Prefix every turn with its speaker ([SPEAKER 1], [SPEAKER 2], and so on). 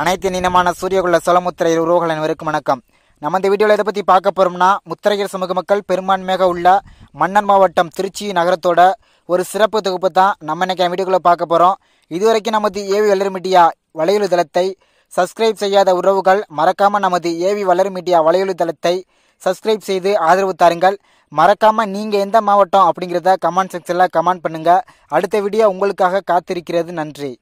[SPEAKER 1] அனைத்து இனமான சூரியகுல சோழமுத்திரையர் உறவுகள் அனைவருக்கும் வணக்கம் நம்ம இந்த வீடியோவில் எதை பற்றி பார்க்க போகிறோம்னா முத்திரையர் சமூக மக்கள் பெரும்பான்மையாக உள்ள மன்னன் மாவட்டம் திருச்சி நகரத்தோட ஒரு சிறப்பு தொகுப்பு தான் நம்ம இன்றைக்கி வீடியோக்குள்ளே பார்க்க போகிறோம் இதுவரைக்கும் நமது ஏவி வளரும் மீடியா வளையலு தளத்தை சப்ஸ்கிரைப் செய்யாத உறவுகள் மறக்காமல் நமது ஏவி வளர் மீடியா வலையொலி தளத்தை சப்ஸ்கிரைப் செய்து ஆதரவு தாருங்கள் மறக்காமல் நீங்கள் எந்த மாவட்டம் அப்படிங்கிறத கமெண்ட் செக்ஷனில் கமெண்ட் பண்ணுங்கள் அடுத்த வீடியோ உங்களுக்காக காத்திருக்கிறது நன்றி